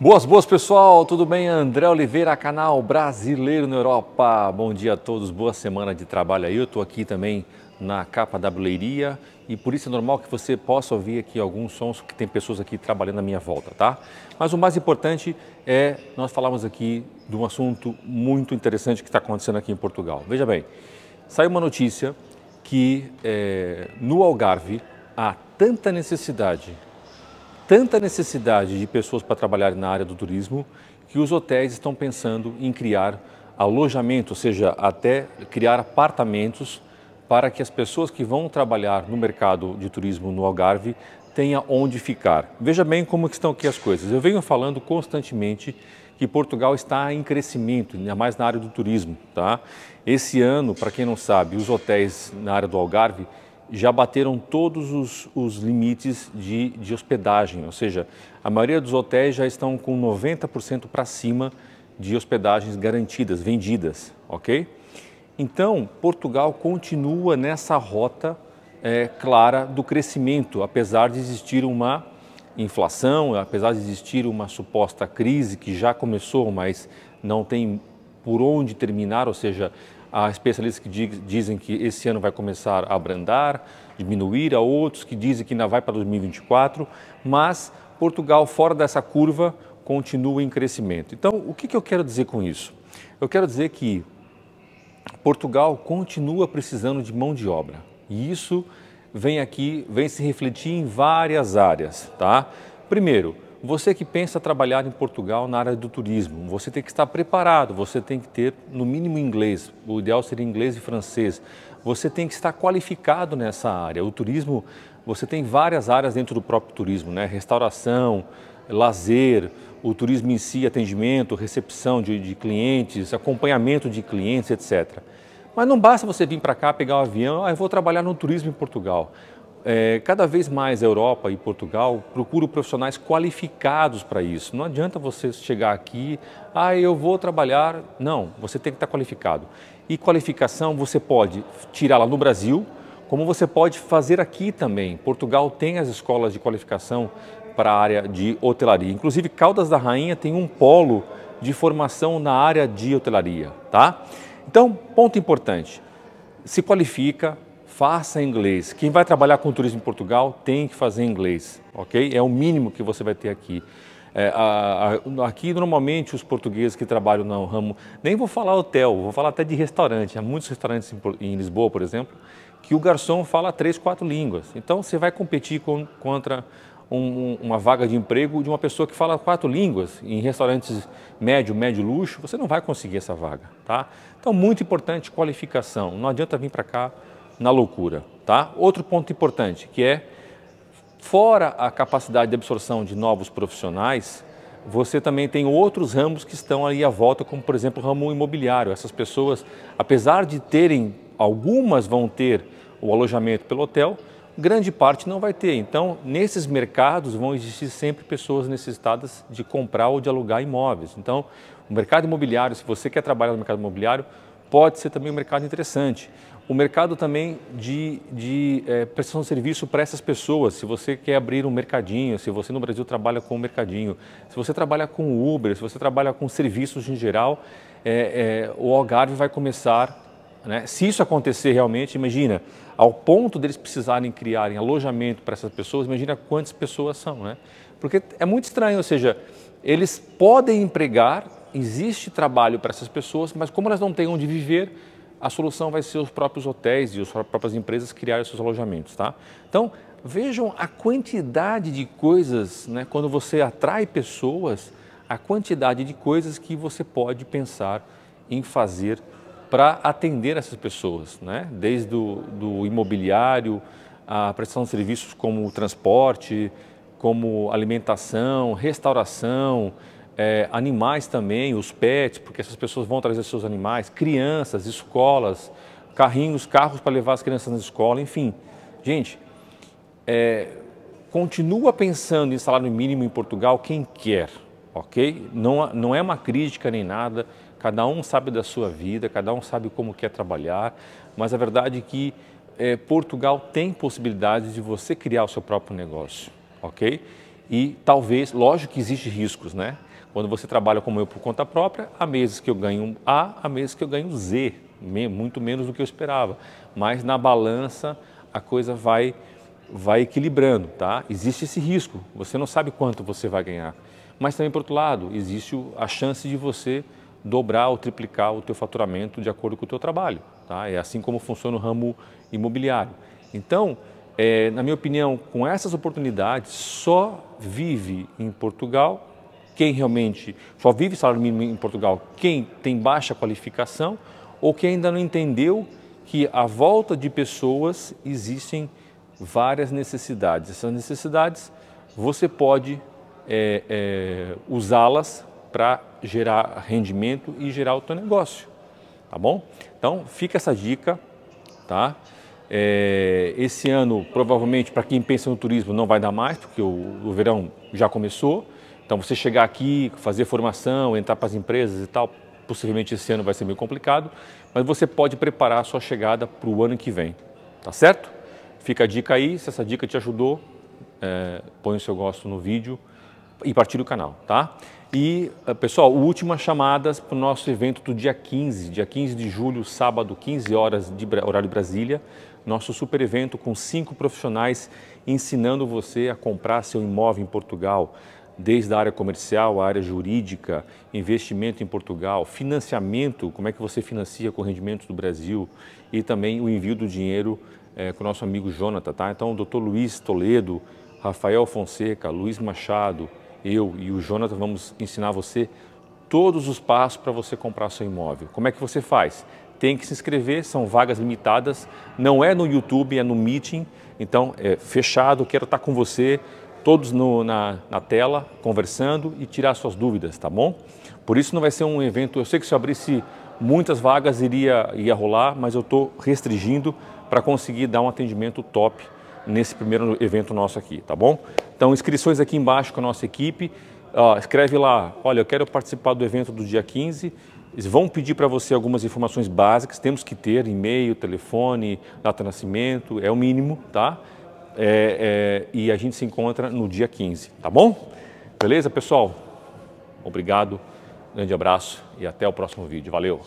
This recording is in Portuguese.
Boas, boas pessoal, tudo bem? André Oliveira, canal Brasileiro na Europa. Bom dia a todos, boa semana de trabalho aí. Eu estou aqui também na capa da buleiria e por isso é normal que você possa ouvir aqui alguns sons que tem pessoas aqui trabalhando à minha volta, tá? Mas o mais importante é nós falarmos aqui de um assunto muito interessante que está acontecendo aqui em Portugal. Veja bem, saiu uma notícia que é, no Algarve há tanta necessidade tanta necessidade de pessoas para trabalhar na área do turismo que os hotéis estão pensando em criar alojamento, ou seja, até criar apartamentos para que as pessoas que vão trabalhar no mercado de turismo no Algarve tenha onde ficar. Veja bem como estão aqui as coisas. Eu venho falando constantemente que Portugal está em crescimento, ainda mais na área do turismo, tá? Esse ano, para quem não sabe, os hotéis na área do Algarve já bateram todos os, os limites de, de, hospedagem, ou seja, a maioria dos hotéis já estão com 90% para cima de hospedagens garantidas, vendidas, ok? Então, Portugal continua nessa rota é, clara do crescimento, apesar de existir uma inflação, apesar de existir uma suposta crise que já começou, mas não tem por onde terminar, ou seja, Há especialistas que dizem que esse ano vai começar a abrandar, diminuir, há outros que dizem que ainda vai para 2024, mas Portugal, fora dessa curva, continua em crescimento. Então, o que, que eu quero dizer com isso? Eu quero dizer que Portugal continua precisando de mão de obra e isso vem aqui, vem se refletir em várias áreas, tá? Primeiro, você que pensa trabalhar em Portugal na área do turismo, você tem que estar preparado, você tem que ter no mínimo inglês, o ideal seria inglês e francês. Você tem que estar qualificado nessa área. O turismo, você tem várias áreas dentro do próprio turismo, né? Restauração, lazer, o turismo em si, atendimento, recepção de, de clientes, acompanhamento de clientes, etc. Mas não basta você vir para cá, pegar um avião, ah, eu vou trabalhar no turismo em Portugal. É, cada vez mais a Europa e Portugal procuram profissionais qualificados para isso. Não adianta você chegar aqui, ah, eu vou trabalhar. Não, você tem que estar qualificado. E qualificação você pode tirá-la no Brasil, como você pode fazer aqui também. Portugal tem as escolas de qualificação para a área de hotelaria. Inclusive, Caldas da Rainha tem um polo de formação na área de hotelaria, tá? Então, ponto importante, se qualifica, faça inglês. Quem vai trabalhar com turismo em Portugal tem que fazer inglês, ok? É o mínimo que você vai ter aqui. É, a, a, aqui, normalmente, os portugueses que trabalham no ramo, nem vou falar hotel, vou falar até de restaurante. Há muitos restaurantes em, em Lisboa, por exemplo, que o garçom fala três, quatro línguas. Então, você vai competir com, contra um, uma vaga de emprego de uma pessoa que fala quatro línguas. Em restaurantes médio, médio luxo, você não vai conseguir essa vaga, tá? Então, muito importante qualificação. Não adianta vir para cá na loucura. Tá? Outro ponto importante que é, fora a capacidade de absorção de novos profissionais, você também tem outros ramos que estão aí à volta, como por exemplo o ramo imobiliário. Essas pessoas, apesar de terem, algumas vão ter o alojamento pelo hotel, grande parte não vai ter. Então, nesses mercados vão existir sempre pessoas necessitadas de comprar ou de alugar imóveis. Então, o mercado imobiliário, se você quer trabalhar no mercado imobiliário, pode ser também um mercado interessante o mercado também de, de é, prestação de serviço para essas pessoas. Se você quer abrir um mercadinho, se você no Brasil trabalha com um mercadinho, se você trabalha com Uber, se você trabalha com serviços em geral, é, é, o Algarve vai começar. Né? Se isso acontecer realmente, imagina, ao ponto deles precisarem criarem alojamento para essas pessoas, imagina quantas pessoas são, né? Porque é muito estranho, ou seja, eles podem empregar, existe trabalho para essas pessoas, mas como elas não têm onde viver, a solução vai ser os próprios hotéis e as próprias empresas criarem seus alojamentos, tá? Então, vejam a quantidade de coisas, né, quando você atrai pessoas, a quantidade de coisas que você pode pensar em fazer para atender essas pessoas, né? Desde o do imobiliário, a prestação de serviços como transporte, como alimentação, restauração, é, animais também, os pets, porque essas pessoas vão trazer seus animais, crianças, escolas, carrinhos, carros para levar as crianças na escola, enfim. Gente, é, continua pensando em salário mínimo em Portugal quem quer, ok? Não, não é uma crítica nem nada, cada um sabe da sua vida, cada um sabe como quer trabalhar, mas a verdade é que é, Portugal tem possibilidades de você criar o seu próprio negócio, ok? E talvez, lógico que existe riscos, né? Quando você trabalha como eu por conta própria, há meses que eu ganho A, há meses que eu ganho Z, muito menos do que eu esperava. Mas na balança a coisa vai vai equilibrando, tá? Existe esse risco. Você não sabe quanto você vai ganhar. Mas também por outro lado, existe a chance de você dobrar ou triplicar o teu faturamento de acordo com o teu trabalho, tá? É assim como funciona o ramo imobiliário. Então, é, na minha opinião, com essas oportunidades, só vive em Portugal quem realmente só vive salário mínimo em Portugal, quem tem baixa qualificação ou quem ainda não entendeu que à volta de pessoas existem várias necessidades. Essas necessidades você pode é, é, usá-las para gerar rendimento e gerar o teu negócio, tá bom? Então fica essa dica, tá? É, esse ano provavelmente para quem pensa no turismo não vai dar mais porque o, o verão já começou, então, você chegar aqui, fazer formação, entrar para as empresas e tal, possivelmente esse ano vai ser meio complicado, mas você pode preparar a sua chegada para o ano que vem, tá certo? Fica a dica aí, se essa dica te ajudou, é, põe o seu gosto no vídeo e partilhe o canal, tá? E, eh, pessoal, últimas chamadas para o nosso evento do dia 15, dia 15 de julho, sábado, 15 horas de horário Brasília, nosso super evento com cinco profissionais ensinando você a comprar seu imóvel em Portugal, desde a área comercial, a área jurídica, investimento em Portugal, financiamento, como é que você financia com rendimentos do Brasil e também o envio do dinheiro é, com o nosso amigo Jonathan, tá? Então, o doutor Luiz Toledo, Rafael Fonseca, Luiz Machado, eu e o Jonathan vamos ensinar você todos os passos para você comprar seu imóvel. Como é que você faz? Tem que se inscrever, são vagas limitadas, não é no YouTube, é no Meeting, então é fechado, quero estar com você todos no, na, na, tela, conversando e tirar suas dúvidas, tá bom? Por isso não vai ser um evento, eu sei que se eu abrisse muitas vagas iria, iria rolar, mas eu estou restringindo para conseguir dar um atendimento top nesse primeiro evento nosso aqui, tá bom? Então inscrições aqui embaixo com a nossa equipe, uh, escreve lá, olha, eu quero participar do evento do dia 15, eles vão pedir para você algumas informações básicas, temos que ter e-mail, telefone, data de nascimento, é o mínimo, tá? é, é, e a gente se encontra no dia 15, tá bom? Beleza, pessoal? Obrigado, grande abraço e até o próximo vídeo. Valeu!